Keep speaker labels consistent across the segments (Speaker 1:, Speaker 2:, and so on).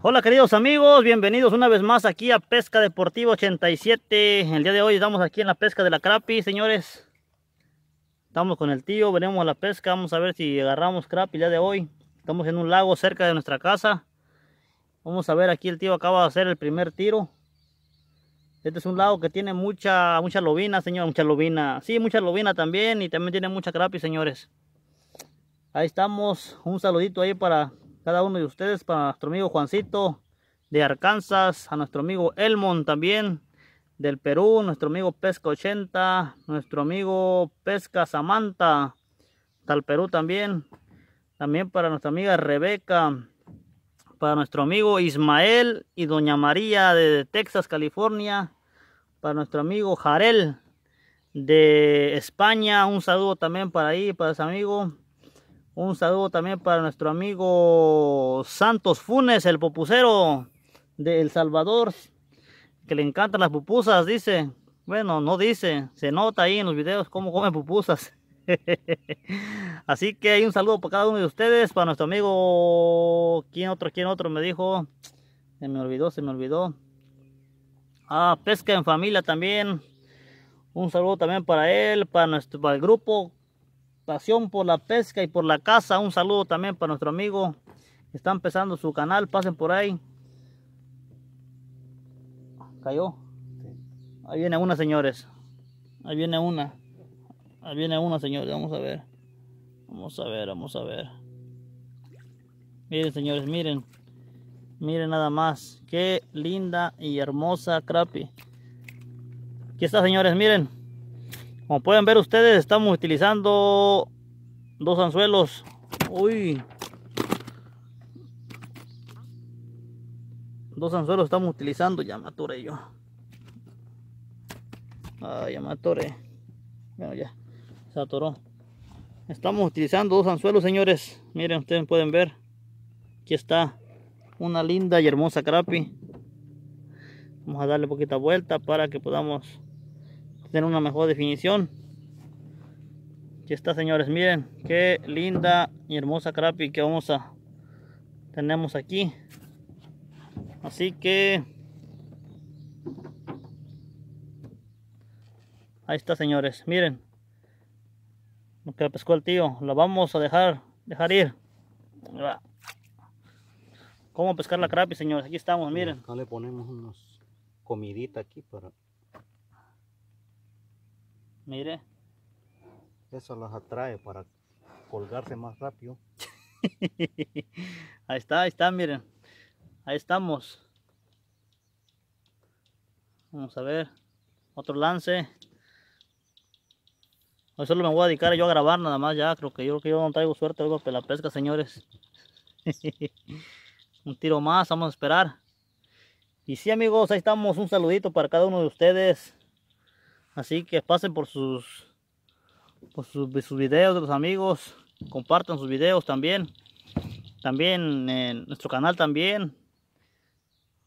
Speaker 1: Hola queridos amigos, bienvenidos una vez más aquí a Pesca Deportiva 87 El día de hoy estamos aquí en la pesca de la crapi, señores Estamos con el tío, venimos a la pesca, vamos a ver si agarramos crapi el día de hoy Estamos en un lago cerca de nuestra casa Vamos a ver, aquí el tío acaba de hacer el primer tiro Este es un lago que tiene mucha, mucha lobina, señor, mucha lobina Sí, mucha lobina también y también tiene mucha crapi, señores Ahí estamos, un saludito ahí para cada uno de ustedes, para nuestro amigo Juancito de Arkansas, a nuestro amigo Elmon también del Perú, nuestro amigo Pesca 80, nuestro amigo Pesca Samantha, del Perú también, también para nuestra amiga Rebeca, para nuestro amigo Ismael y Doña María de Texas, California, para nuestro amigo Jarel de España, un saludo también para ahí, para ese amigo un saludo también para nuestro amigo Santos Funes, el popucero de El Salvador, que le encantan las pupusas, dice. Bueno, no dice, se nota ahí en los videos cómo comen pupusas. Así que hay un saludo para cada uno de ustedes, para nuestro amigo, ¿quién otro, quién otro me dijo? Se me olvidó, se me olvidó. Ah, pesca en familia también. Un saludo también para él, para nuestro para el grupo pasión por la pesca y por la caza. Un saludo también para nuestro amigo está empezando su canal. Pasen por ahí. Cayó. Ahí viene una, señores. Ahí viene una. Ahí viene una, señores. Vamos a ver. Vamos a ver, vamos a ver. Miren, señores, miren. Miren nada más. Qué linda y hermosa Crappy Aquí está, señores, miren. Como pueden ver ustedes, estamos utilizando dos anzuelos. Uy. Dos anzuelos estamos utilizando. Ya yo. Ah, ya Bueno, ya. Se atoró. Estamos utilizando dos anzuelos, señores. Miren, ustedes pueden ver. Aquí está una linda y hermosa crapi. Vamos a darle poquita vuelta para que podamos tener una mejor definición. Aquí está, señores. Miren qué linda y hermosa crappie que vamos a tenemos aquí. Así que ahí está, señores. Miren lo que pescó el tío. La vamos a dejar dejar ir. ¿Cómo pescar la crappie, señores? Aquí estamos, miren. Acá le ponemos unos comiditas aquí para Mire. Eso las atrae para colgarse más rápido. ahí está, ahí está, miren. Ahí estamos. Vamos a ver. Otro lance. eso lo me voy a dedicar yo a grabar nada más ya. Creo que yo creo que yo no traigo suerte algo que la pesca, señores. un tiro más, vamos a esperar. Y sí, amigos, ahí estamos. Un saludito para cada uno de ustedes. Así que pasen por sus, por sus, sus videos de los amigos. Compartan sus videos también. También en nuestro canal también.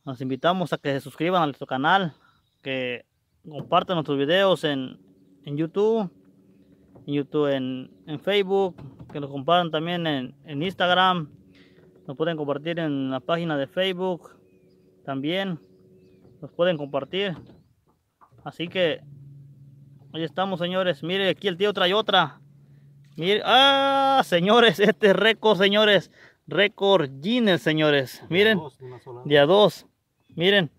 Speaker 1: Los invitamos a que se suscriban a nuestro canal. Que compartan nuestros videos en, en YouTube. En YouTube, en, en Facebook. Que nos compartan también en, en Instagram. Nos pueden compartir en la página de Facebook. También nos pueden compartir. Así que Ahí estamos, señores. Miren, aquí el tío trae otra. Miren, ah, señores, este es récord, señores. Récord Guinness, señores. Miren, día dos. Miren.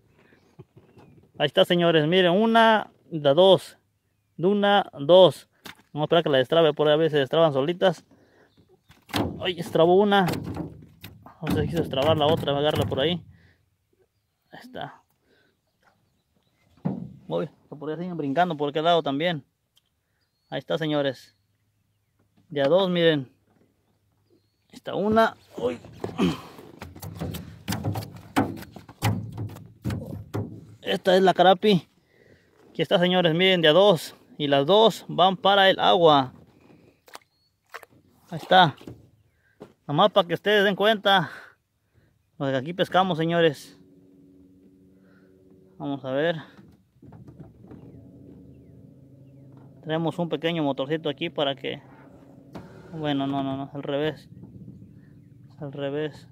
Speaker 1: Ahí está, señores. Miren, una, de dos. De una, dos. Vamos a esperar que la destrabe, por a veces destraban solitas. Ay, estrabó una. No sé quiso destrabar la otra, agarrarla por ahí. Ahí está. Oye, por ahí brincando por aquel lado también. Ahí está, señores. Ya dos, miren. Está una. Uy. Esta es la carapi. Aquí está, señores. Miren, de a dos. Y las dos van para el agua. Ahí está. La para que ustedes den cuenta. aquí pescamos, señores. Vamos a ver. tenemos un pequeño motorcito aquí para que bueno no no no al revés al revés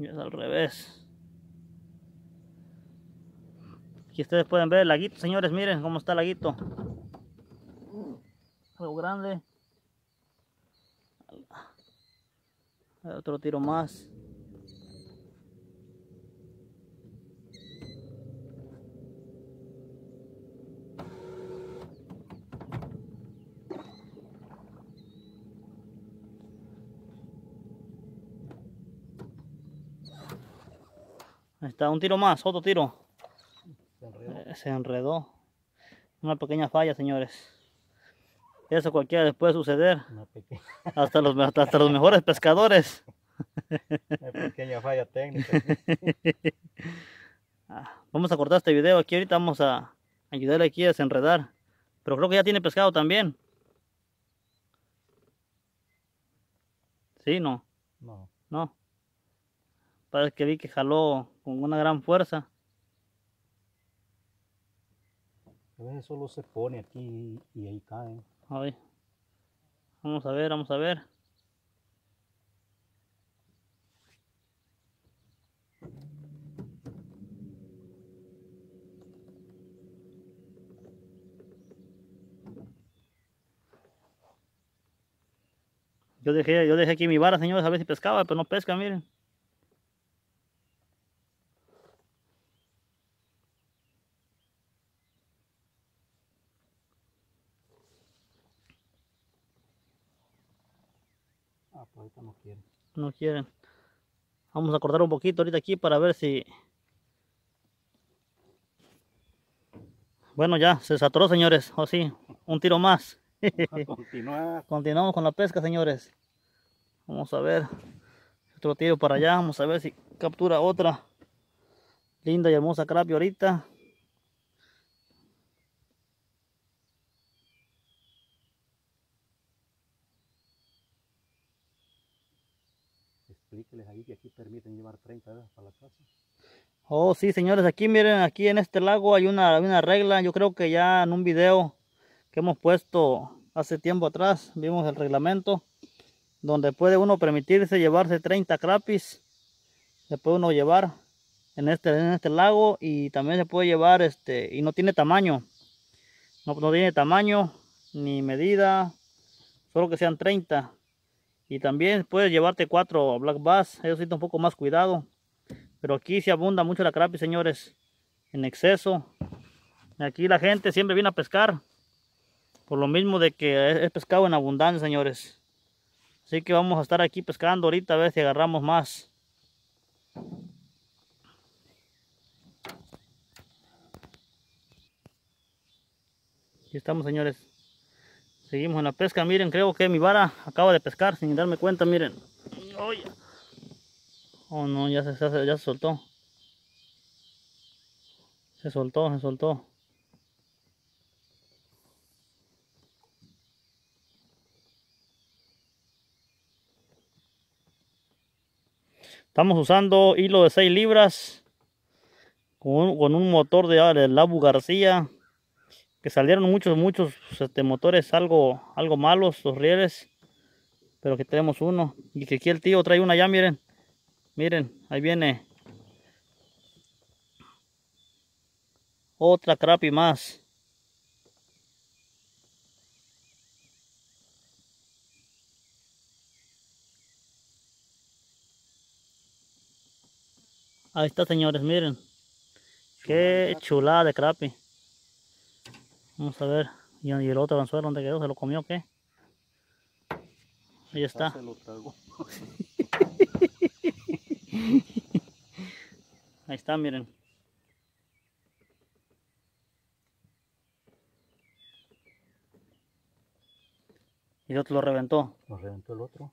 Speaker 1: es al revés aquí ustedes pueden ver el laguito señores miren cómo está el laguito algo grande otro tiro más Ahí está, un tiro más, otro tiro. Eh, se enredó. Una pequeña falla, señores. Eso cualquiera les puede suceder. hasta, los, los mejores pescadores. Una pequeña falla técnica. Ah, vamos a cortar este video aquí ahorita. Vamos a ayudarle aquí a desenredar. Pero creo que ya tiene pescado también. Sí, no. No. No. Parece que vi que jaló con una gran fuerza. A solo se pone aquí y ahí cae. Vamos a ver, vamos a ver. Yo dejé, yo dejé aquí mi vara, señores, a ver si pescaba, pero no pesca, miren. Pues, no quieren. Vamos a cortar un poquito ahorita aquí para ver si... Bueno, ya, se saturó, señores. O oh, un tiro más. Continuamos con la pesca, señores. Vamos a ver. Otro tiro para allá. Vamos a ver si captura otra. Linda y hermosa crap ahorita. Oh, sí, señores, aquí miren, aquí en este lago hay una, regla, yo creo que ya en un video que hemos puesto hace tiempo atrás, vimos el reglamento, donde puede uno permitirse llevarse 30 crapis, se puede uno llevar en este, en este lago y también se puede llevar, este, y no tiene tamaño, no, no tiene tamaño ni medida, solo que sean 30 y también puedes llevarte cuatro black bass, Eso necesitan un poco más cuidado. Pero aquí se abunda mucho la crappie, señores, en exceso. Aquí la gente siempre viene a pescar, por lo mismo de que es pescado en abundancia, señores. Así que vamos a estar aquí pescando ahorita a ver si agarramos más. Aquí estamos, señores. Seguimos en la pesca, miren, creo que mi vara acaba de pescar sin darme cuenta, miren. Oh no, ya se, ya soltó. Se soltó, se soltó. Estamos usando hilo de 6 libras con un, motor de, de Labu García que salieron muchos, muchos este, motores algo, algo malos, los rieles. Pero que tenemos uno. Y que aquí el tío trae una ya, miren. Miren, ahí viene. Otra crappy más. Ahí está, señores, miren. Qué chulada de crappy. Vamos a ver. Y el otro anzuelo, ¿dónde quedó? ¿Se lo comió qué? Ahí está. Ah, Ahí está, miren. Y el otro lo reventó. Lo reventó el otro.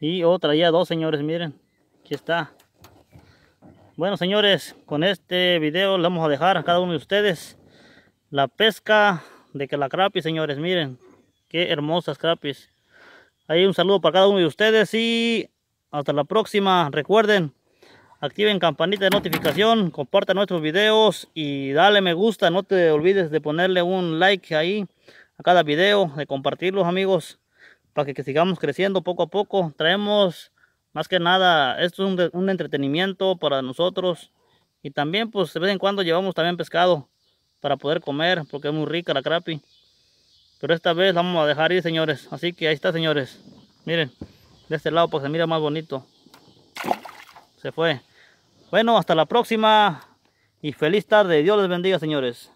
Speaker 1: Y otra, ya dos señores, miren. Aquí está. Bueno, señores, con este video le vamos a dejar a cada uno de ustedes la pesca de que la crappie señores. Miren, qué hermosas crappies. Ahí un saludo para cada uno de ustedes y hasta la próxima. Recuerden, activen campanita de notificación, compartan nuestros videos y dale me gusta. No te olvides de ponerle un like ahí a cada video, de compartirlos amigos, para que, sigamos creciendo poco a poco. Traemos más que nada, esto es un, un entretenimiento para nosotros y también pues de vez en cuando llevamos también pescado para poder comer porque es muy rica la crapi. Pero esta vez vamos a dejar ir, señores. Así que ahí está, señores. Miren, de este lado porque se mira más bonito. Se fue. Bueno, hasta la próxima y feliz tarde. Dios les bendiga, señores.